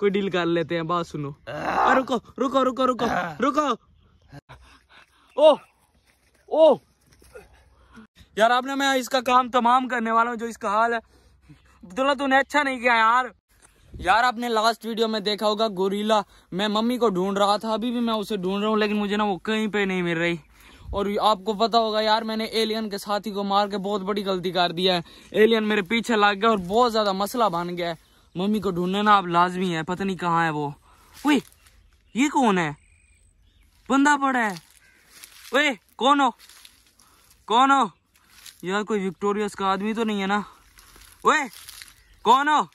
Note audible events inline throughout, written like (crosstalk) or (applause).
कोई डील कर लेते हैं बात सुनो आ, रुको रुको रुको रुको रुको ओ ओ यार आपने मैं इसका काम तमाम करने वाला हूँ जो इसका हाल है अब्दुल्ला तूने अच्छा नहीं किया यार यार आपने लास्ट वीडियो में देखा होगा गोरीला मैं मम्मी को ढूंढ रहा था अभी भी मैं उसे ढूंढ रहा हूँ लेकिन मुझे ना वो कहीं पे नहीं मिल रही और आपको पता होगा यार मैंने एलियन के साथी को मार के बहुत बड़ी गलती कर दिया है एलियन मेरे पीछे लग गया और बहुत ज्यादा मसला बन गया है मम्मी को ढूंढना ना अब लाजमी है पता नहीं कहाँ है वो ओए ये कौन है बंदा पड़ा है ओए कौन हो कौन हो यार कोई विक्टोरियस का आदमी तो नहीं है ना ओए कौन हो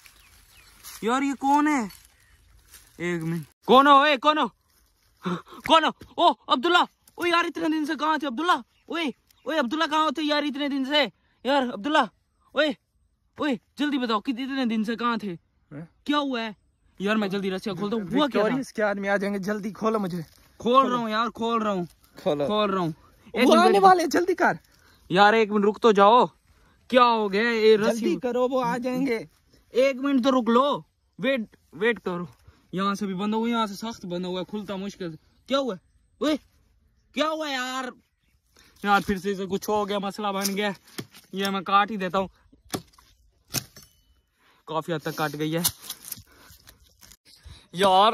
यार ये कौन है एक मिनट कौन हो ओए कौन हो कौन हो ओ अब्दुल्ला ओ यार इतने दिन से कहाँ थे अब्दुल्ला ओए ओए अब्दुल्ला कहाँ होते यार इतने दिन से यार अब्दुल्ला ओए ओए जल्दी बताओ कितने दिन से कहाँ थे है? क्या हुआ है यार मैं जल्दी रस्सिया खोलता हूँ हुआ क्या इसके आदमी आ जाएंगे जल्दी खोलो मुझे खोल रहा हूँ यार खोल रहा हूँ खोल रहा हूँ आने वाले जल्दी कर यार एक मिनट रुक तो जाओ क्या हो गया ये रस्सी करो वो आ जाएंगे एक मिनट तो रुक लो वेट वेट करो यहाँ से भी बंद हुआ यहाँ से सख्त बंद हुआ खुलता मुश्किल से क्या हुआ वे क्या हुआ यार यार फिर से कुछ हो गया मसला बन गया ये मैं काट ही देता हूँ काफ़ी हद तक काट गई है यार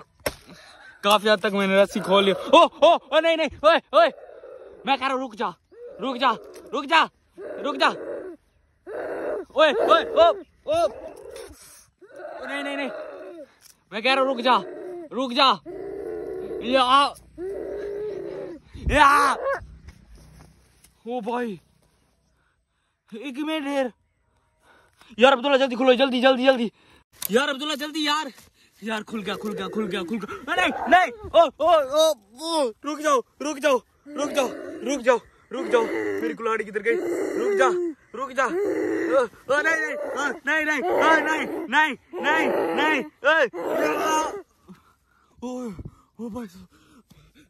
काफ़ी हद तक मैंने रस्सी खोल ली ओ ओ ओ नहीं नहीं ओए ओए मैं कह रहा हूँ रुक जा रुक जा रुक जा रुक जा ओए ओए ओ ओ नहीं नहीं नहीं मैं कह रहा हूँ रुक जा रुक जा या या ओ भाई एक मिनट ढेर यार अब्दुल्ला जल्दी खुलो जल्दी जल्दी जल्दी यार अब्दुल्ला जल्दी यार यार खुल गया खुल गया खुल गया खुल गया नहीं नहीं ओ ओ ओ, रुक जाओ रुक जाओ रुक जाओ रुक जाओ रुक जाओ मेरी कुल्हाड़ी किधर गई रुक जा रुक जा ओ, नहीं नहीं नहीं नहीं नहीं नहीं नहीं नहीं ओ ओ भाई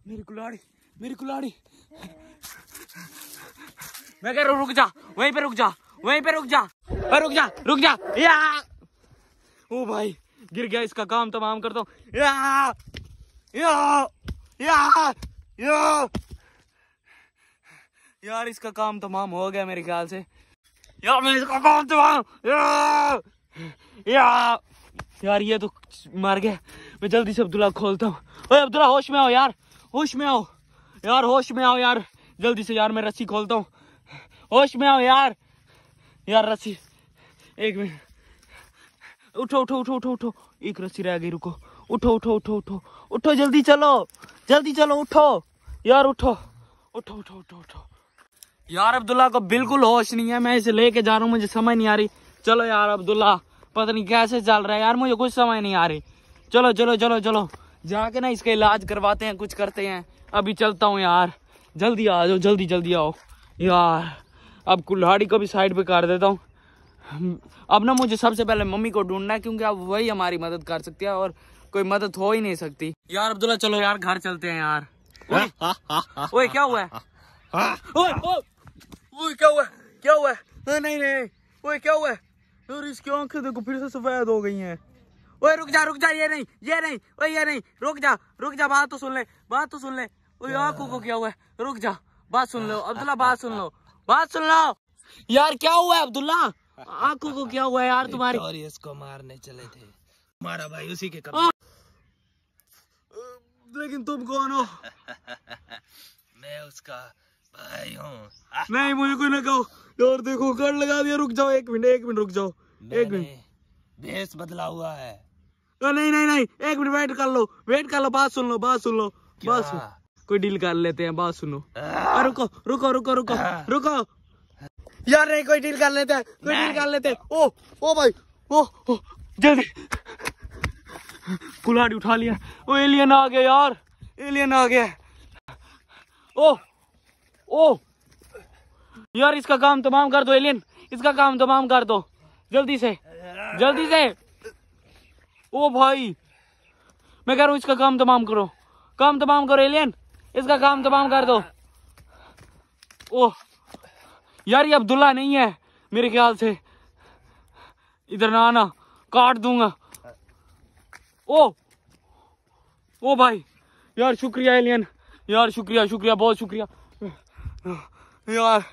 मेरी कुल्हाड़ी मेरी कुल्हाड़ी मैं कह रहा हूँ रुक जा वहीं पे रुक जा वहीं पे रुक जा रुक जा रुक जा या ओ भाई गिर गया इसका काम तमाम तो करता हूँ या या या या यार इसका काम तमाम तो हो गया मेरे ख्याल से यार मैं इसका काम तमाम तो या यार ये तो मर गया मैं जल्दी से अब्दुल्ला खोलता हूँ अरे अब्दुल्ला होश में आओ यार होश में आओ यार होश में आओ यार जल्दी से यार मैं रस्सी खोलता हूँ होश में आओ यार यार रस्सी एक मिनट उठो उठो उठो उठो उठो एक रस्सी रह गई रुको उठो उठो उठो उठो उठो जल्दी चलो जल्दी चलो उठो यार उठो उठो उठो उठो उठो यार अब्दुल्ला को बिल्कुल होश नहीं है मैं इसे लेके जा रहा हूँ मुझे समझ नहीं आ रही चलो यार अब्दुल्ला पता नहीं कैसे चल रहा है यार मुझे कुछ समझ नहीं आ रही चलो चलो चलो चलो जाके ना इसका इलाज करवाते हैं कुछ करते हैं अभी चलता हूँ यार जल्दी आ जाओ जल्दी जल्दी आओ यार अब कुल्हाड़ी को भी साइड पे कर देता हूँ अब ना मुझे सबसे पहले मम्मी को ढूंढना है क्योंकि अब वही हमारी मदद कर सकती है और कोई मदद हो ही नहीं सकती यार अब्दुल्ला चलो यार घर चलते हैं यार ओए क्या हुआ है हाँ। ओए क्या हुआ क्या हुआ हाँ, नहीं नहीं ओए क्या हुआ यार इसकी आंखें देखो फिर से सफेद हो गई हैं ओए रुक जा रुक जा ये नहीं ये नहीं ओए ये नहीं रुक जा रुक जा बात तो सुन ले बात तो सुन ले ओए आंखों को क्या हुआ रुक जा बात सुन लो अब्दुल्ला बात सुन लो बात सुन लो यार क्या हुआ है अब्दुल्ला आंखों को क्या हुआ यार तुम्हारी और इसको मारने चले थे मारा भाई उसी के कम लेकिन तुम कौन हो (laughs) मैं उसका भाई हूँ नहीं मुझे कोई ना कहो यार देखो कर लगा दिया रुक जाओ एक मिनट एक मिनट रुक जाओ एक मिनट भेस बदला हुआ है तो नहीं नहीं नहीं एक मिनट वेट कर लो वेट कर लो बात सुन लो बात सुन लो बात सुन कोई डील कर लेते हैं बात सुनो रुको रुको रुको रुको रुको यार नहीं कोई डील कर लेते हैं कोई डील कर लेते हैं ओ ओ भाई ओ, ओ जल्दी कुल्हाड़ी उठा लिया ओ एलियन आ गया यार एलियन आ गया ओ ओ यार इसका काम तमाम कर दो एलियन इसका काम तमाम कर दो जल्दी से जल्दी से ओ भाई मैं कह रहा हूँ इसका काम तमाम करो काम तमाम करो एलियन इसका काम तमाम कर दो ओह यार ये अब्दुल्ला नहीं है मेरे ख्याल से इधर ना आना काट दूंगा ओ ओ भाई यार शुक्रिया एलियन यार शुक्रिया शुक्रिया बहुत शुक्रिया यार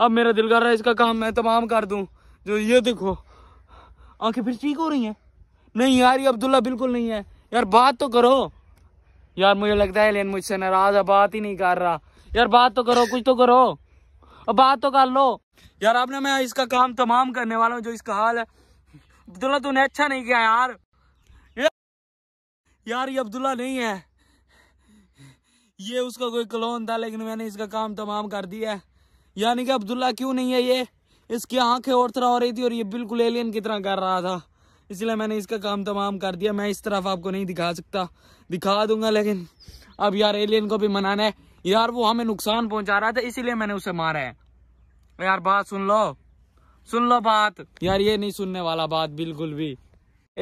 अब मेरा दिल कर रहा है इसका काम मैं तमाम कर दूं जो ये देखो आंखें फिर ठीक हो रही हैं नहीं यार ये अब्दुल्ला बिल्कुल नहीं है यार बात तो करो यार मुझे लगता है एलियन मुझसे नाराज है बात ही नहीं कर रहा यार बात तो करो कुछ तो करो और बात तो कर लो यार आपने मैं इसका काम तमाम करने वाला हूँ जो इसका हाल है अब्दुल्ला तूने अच्छा नहीं किया यार यार ये अब्दुल्ला नहीं है ये उसका कोई क्लोन था लेकिन मैंने इसका काम तमाम कर दिया है यानी कि अब्दुल्ला क्यों नहीं है ये इसकी आंखें और तरह हो रही थी और ये बिल्कुल एलियन की तरह कर रहा था इसलिए मैंने इसका काम तमाम कर दिया मैं इस तरफ आपको नहीं दिखा सकता दिखा दूंगा लेकिन अब यार एलियन को भी मनाना है यार वो हमें नुकसान पहुंचा रहा था तो इसीलिए मैंने उसे मारा है यार बात सुन लो सुन लो बात यार ये नहीं सुनने वाला बात बिल्कुल भी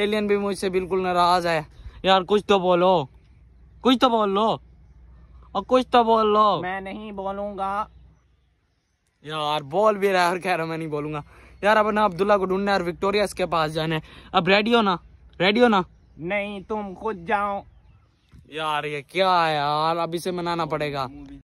एलियन भी मुझसे बिल्कुल नाराज है यार कुछ तो बोलो कुछ तो बोल लो और कुछ तो बोल लो मैं नहीं बोलूंगा यार बोल भी रहा है कह रहा मैं नहीं बोलूंगा यार अब ना अब्दुल्ला को ढूंढना है और विक्टोरिया के पास जाना है अब रेडी हो ना रेडी हो ना नहीं तुम खुद जाओ यार ये क्या है यार अभी से मनाना पड़ेगा